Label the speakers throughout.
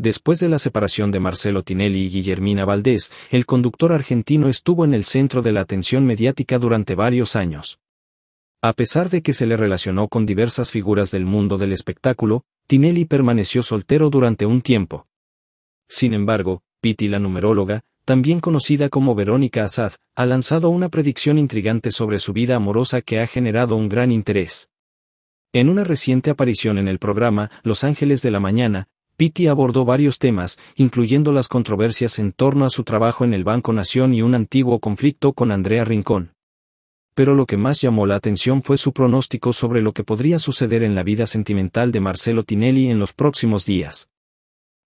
Speaker 1: Después de la separación de Marcelo Tinelli y Guillermina Valdés, el conductor argentino estuvo en el centro de la atención mediática durante varios años. A pesar de que se le relacionó con diversas figuras del mundo del espectáculo, Tinelli permaneció soltero durante un tiempo. Sin embargo, Pitti la numeróloga, también conocida como Verónica Azad, ha lanzado una predicción intrigante sobre su vida amorosa que ha generado un gran interés. En una reciente aparición en el programa Los Ángeles de la Mañana, Pitti abordó varios temas, incluyendo las controversias en torno a su trabajo en el Banco Nación y un antiguo conflicto con Andrea Rincón. Pero lo que más llamó la atención fue su pronóstico sobre lo que podría suceder en la vida sentimental de Marcelo Tinelli en los próximos días.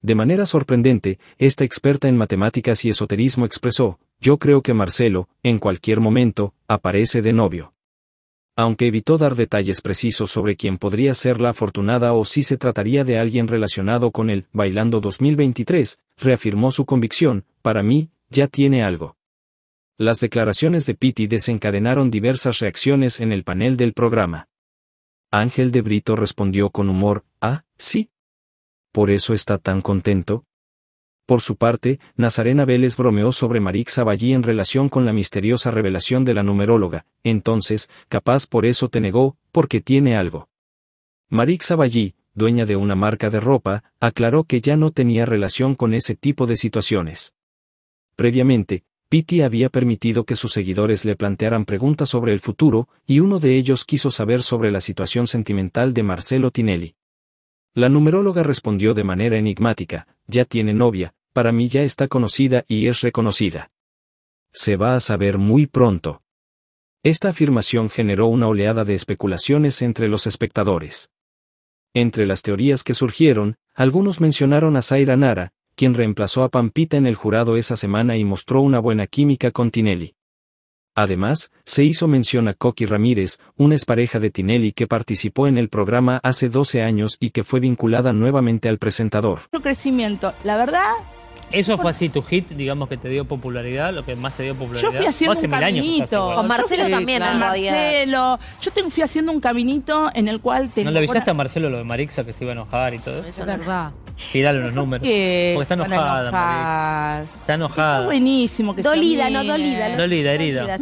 Speaker 1: De manera sorprendente, esta experta en matemáticas y esoterismo expresó, yo creo que Marcelo, en cualquier momento, aparece de novio aunque evitó dar detalles precisos sobre quién podría ser la afortunada o si se trataría de alguien relacionado con el Bailando 2023, reafirmó su convicción, para mí, ya tiene algo. Las declaraciones de Pitti desencadenaron diversas reacciones en el panel del programa. Ángel de Brito respondió con humor, ah, sí. Por eso está tan contento, por su parte, Nazarena Vélez bromeó sobre Marix Saballí en relación con la misteriosa revelación de la numeróloga, entonces, capaz por eso te negó, porque tiene algo. Marix Saballí, dueña de una marca de ropa, aclaró que ya no tenía relación con ese tipo de situaciones. Previamente, Pitti había permitido que sus seguidores le plantearan preguntas sobre el futuro, y uno de ellos quiso saber sobre la situación sentimental de Marcelo Tinelli. La numeróloga respondió de manera enigmática, ya tiene novia, para mí ya está conocida y es reconocida. Se va a saber muy pronto. Esta afirmación generó una oleada de especulaciones entre los espectadores. Entre las teorías que surgieron, algunos mencionaron a Zaira Nara, quien reemplazó a Pampita en el jurado esa semana y mostró una buena química con Tinelli. Además, se hizo mención a Coqui Ramírez, una expareja de Tinelli que participó en el programa hace 12 años y que fue vinculada nuevamente al presentador.
Speaker 2: Crecimiento, la verdad,
Speaker 3: eso fue así tu hit, digamos que te dio popularidad, lo que más te dio popularidad. Yo fui haciendo un caminito. Con
Speaker 2: Marcelo también, claro. Marcelo. Yo fui haciendo un caminito en el cual te. ¿No le avisaste a
Speaker 3: Marcelo lo de Marixa que se iba a enojar y todo eso? Es verdad. Tirale los números. Porque está enojada,
Speaker 2: Marixa.
Speaker 3: Está enojada. Está
Speaker 2: buenísimo que Dolida, no, dolida. No.
Speaker 3: Dolida, herida.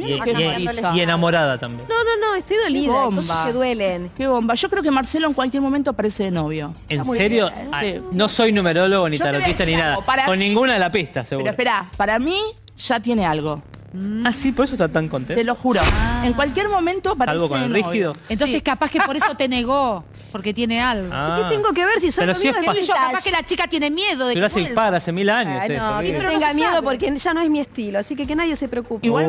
Speaker 3: Y, enamorada también.
Speaker 2: No, no, no, estoy dolida. Qué bomba. Que duelen. Qué bomba. Yo creo que Marcelo en cualquier momento aparece de novio. ¿En serio? ¿eh? Ah,
Speaker 3: no soy numerólogo ni tarotista ni nada. Con ningún una de la pista, seguro. Pero
Speaker 2: espera, para mí ya tiene algo. Ah, sí, por eso está tan contento. Te lo juro. Ah. En cualquier momento parece Algo con rígido. Entonces capaz que por eso te negó, porque tiene algo. Ah. ¿Qué tengo que ver si soy yo, capaz que la chica tiene miedo de Pero que hace hace
Speaker 3: mil años. no, que no
Speaker 2: tenga miedo porque ya no es mi estilo, así que que nadie se preocupe. Oh.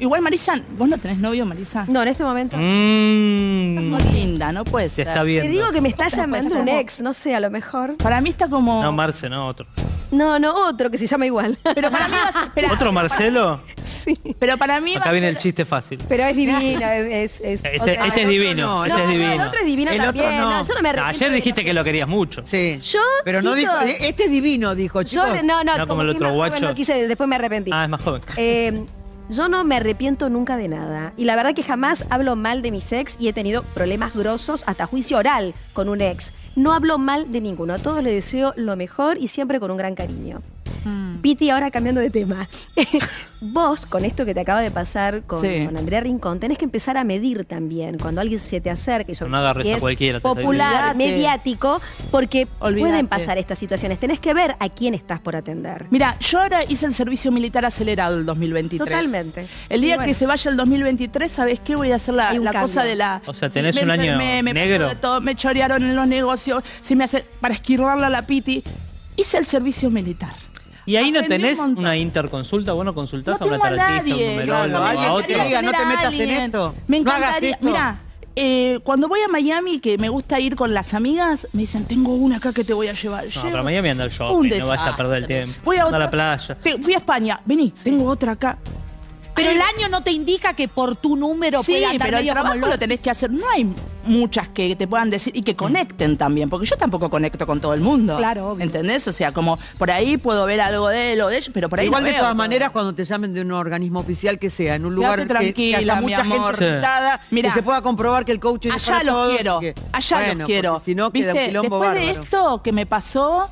Speaker 2: Igual, Marisa, ¿vos no tenés novio, Marisa? No, en este momento.
Speaker 3: Mmm. muy
Speaker 2: linda, no puede Te está digo que me está llamando un ex, no sé, a lo mejor. Para mí está como... No,
Speaker 3: Marce, no, otro.
Speaker 2: No, no, otro que se llama igual. Pero para mí... ¿Otro
Speaker 3: Marcelo?
Speaker 2: Sí. Pero para mí. Acá viene el chiste fácil. Pero es divino. Es, este, es divino. este
Speaker 3: es este divino. el otro es divino no. yo no me arrepiento. ayer dijiste que lo querías mucho. Sí. Yo. Pero no dijo. Este es divino, dijo, chico Yo, no, no, como, como el otro guacho. después me arrepentí. Ah, es más joven. Eh,
Speaker 2: yo no me arrepiento nunca de nada. Y la verdad que jamás hablo mal de mis ex y he tenido problemas grosos hasta juicio oral con un ex. No hablo mal de ninguno. A todos les deseo lo mejor y siempre con un gran cariño. Mm. Piti, ahora cambiando de tema. Vos, con esto que te acaba de pasar con, Andrea Rincón, tenés que empezar a medir también cuando alguien se te acerque. Yo, no Popular, mediático, porque pueden pasar estas situaciones. Tenés que ver a quién estás por atender. Mira, yo ahora hice el servicio militar acelerado el 2023. Totalmente. El día que se vaya el 2023, sabes qué? Voy a hacer la, cosa de la... O sea, tenés me, un año me, me, me chorearon en los negocios, Si me hace... para esquirrarla a la Piti. Hice el servicio militar.
Speaker 3: Y ahí no tenés una interconsulta, bueno, consultás no a un ataracista, un numerólogo, claro, a, otro. Diga, no te metas en esto. Me encantaría, no esto. Mirá,
Speaker 2: eh, cuando voy a Miami, que me gusta ir con las amigas, me dicen, tengo una acá que te voy a llevar. No, para
Speaker 3: Miami anda el shopping, no vas a perder el tiempo. Voy a, la playa.
Speaker 2: Te, fui a España, vení, tengo otra acá. Pero el año no te indica que por tu número sí, pero el trabajo lo tenés que hacer. No hay muchas que te puedan decir y que mm. conecten también, porque yo tampoco conecto con todo el mundo. Claro, ¿Entendés? O sea, como por ahí puedo ver algo de él o de ellos, pero por ahí Igual de todas
Speaker 3: maneras, cuando te llamen de un organismo oficial que sea, en un lugar tranquilo que, haya mucha gente sentada, que se pueda comprobar que el coach es allá los quiero, allá los quiero. Después de
Speaker 2: esto que me pasó,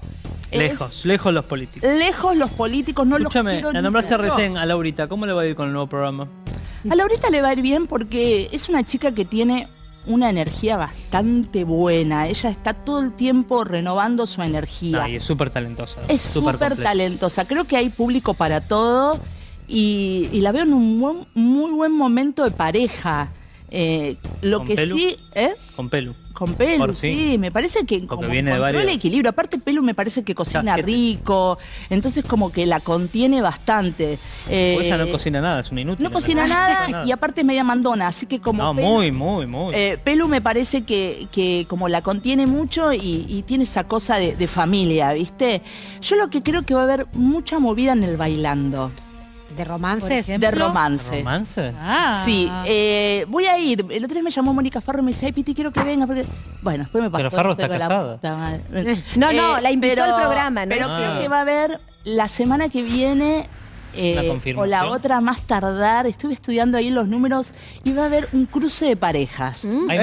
Speaker 2: Lejos,
Speaker 3: lejos los políticos.
Speaker 2: lejos los políticos, no Escúchame, los quiero la nombraste recién
Speaker 3: a Laurita. ¿Cómo le va a ir con el nuevo programa?
Speaker 2: A Laurita le va a ir bien porque es una chica que tiene una energía bastante buena. Ella está todo el tiempo renovando su energía. Ay,
Speaker 3: es súper talentosa. Es súper talentosa.
Speaker 2: Creo que hay público para todo y, la veo en un muy buen momento de pareja. Eh, lo que sí. ¿eh?
Speaker 3: Con pelo. Con pelo, sí.
Speaker 2: Me parece que como viene el equilibrio. Aparte, Pelu me parece que cocina rico. Entonces, como que la contiene bastante. ella eh, no cocina
Speaker 3: nada, es un inútil. No cocina nada, y aparte
Speaker 2: es media mandona. Así que, como. muy, muy, muy. Eh, pelu me parece que, como la contiene mucho y, tiene esa cosa de, de familia, ¿viste? Yo lo que creo que va a haber mucha movida en el bailando. ¿De romances? De romances. ¿De romances? Ah. Sí, eh, voy a ir. El otro día me llamó Mónica Farro y me dice, ay, Piti, quiero que vengas. Porque... Bueno, después me pasó. Pero Farro está casada. No, no, la invitó el eh, al programa. ¿no? Pero creo ah. que va a haber la semana que viene eh, o la otra más tardar, estuve estudiando ahí los números y va a haber un cruce de parejas. Mm. Hay,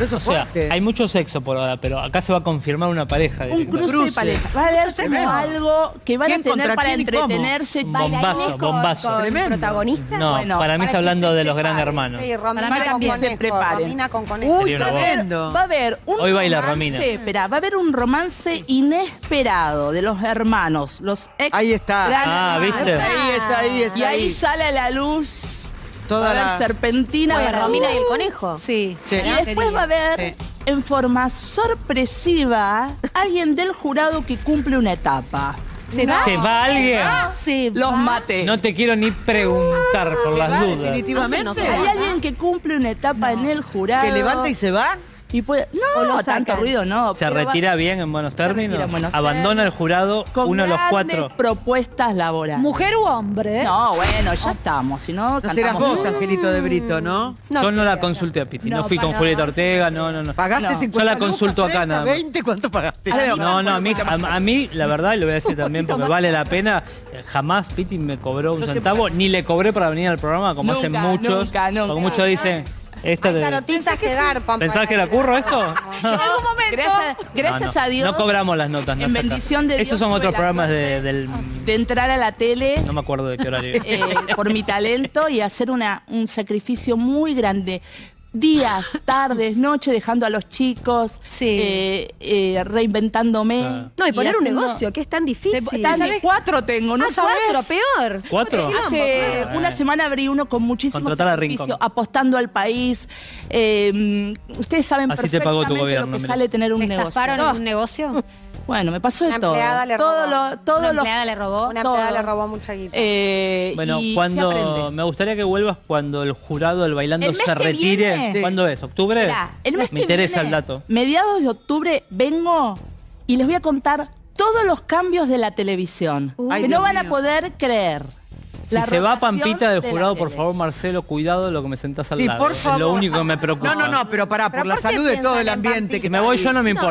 Speaker 3: mucho, sea, hay mucho sexo por ahora, pero acá se va a confirmar una pareja. Un cruce, de parejas
Speaker 2: Va a haber sexo. algo que van a tener para entretenerse. Bombazo, bombazo. Con, protagonista? No, para mí está hablando
Speaker 3: de los gran hermanos. Sí,
Speaker 2: Romina para mí también se preparen. Uy, va, a haber, un Hoy baila Romina. Espera, va a haber un romance inesperado de los hermanos, los ex Ahí está. ah, ¿viste? ahí,
Speaker 3: es ahí, y ahí.
Speaker 2: sale a la luz.
Speaker 3: Toda la... serpentina. Romina y el conejo. Sí. Y ah, después va a haber,
Speaker 2: en forma sorpresiva, alguien del jurado que cumple una etapa. ¿Se va? ¿Se va alguien? ¿Se Los
Speaker 3: mate No te quiero ni preguntar por las dudas. Definitivamente. ¿Hay
Speaker 2: alguien que cumple una etapa en el jurado? que levanta y se va? Y puede, no, no tanto ruido, no. Se retira
Speaker 3: bien en buenos términos. Abandona el jurado, uno de los cuatro.
Speaker 2: propuestas laborales. ¿Mujer u hombre? No, bueno, ya estamos. Si no, no serás vos, Angelito
Speaker 3: de Brito, ¿no? Yo no la consulté a Piti. No, fui con Julieta Ortega, no, no, no. ¿Pagaste 50? Yo la consulto acá nada ¿20? ¿Cuánto pagaste? no, no, a mí, a, mí, la verdad, y lo voy a decir también porque vale la pena, jamás Piti me cobró un centavo, ni le cobré para venir al programa, como hacen muchos. Como muchos dicen esta de- que garpan. ¿Pensás que la curro esto?
Speaker 2: En algún momento. Gracias, a Dios. No cobramos
Speaker 3: las notas. No En bendición de Dios. Esos son otros programas de- del...
Speaker 2: de entrar a la tele No me acuerdo de qué horario. Eh, por mi talento y hacer una, un sacrificio muy grande días, tardes, noches dejando a los chicos, eh, eh, reinventándome. Ah. No, y poner un negocio, que es tan difícil. cuatro tengo, ¿no ah, sabes? Cuatro, peor. ¿Cuatro? Hace una semana abrí uno con muchísimo apostando al país. Eh, ustedes saben perfectamente lo que sale tener un negocio. ¿Para ah. un negocio? Bueno, me pasó de todo. una empleada le robó. Una empleada le robó mucha guita. Eh, bueno, cuando.
Speaker 3: Me gustaría que vuelvas cuando el jurado del bailando se retire. ¿Cuándo es? ¿Octubre? el me interesa el dato.
Speaker 2: Mediados de octubre vengo y les voy a contar todos los cambios de la televisión. que no van a poder creer.
Speaker 3: si se va Pampita del jurado, por favor, Marcelo, cuidado de lo que me sentás al sí, Por favor. lo único que me preocupa. No, no, no, pero pará, por la salud de todo el ambiente. Que me voy yo no me importa.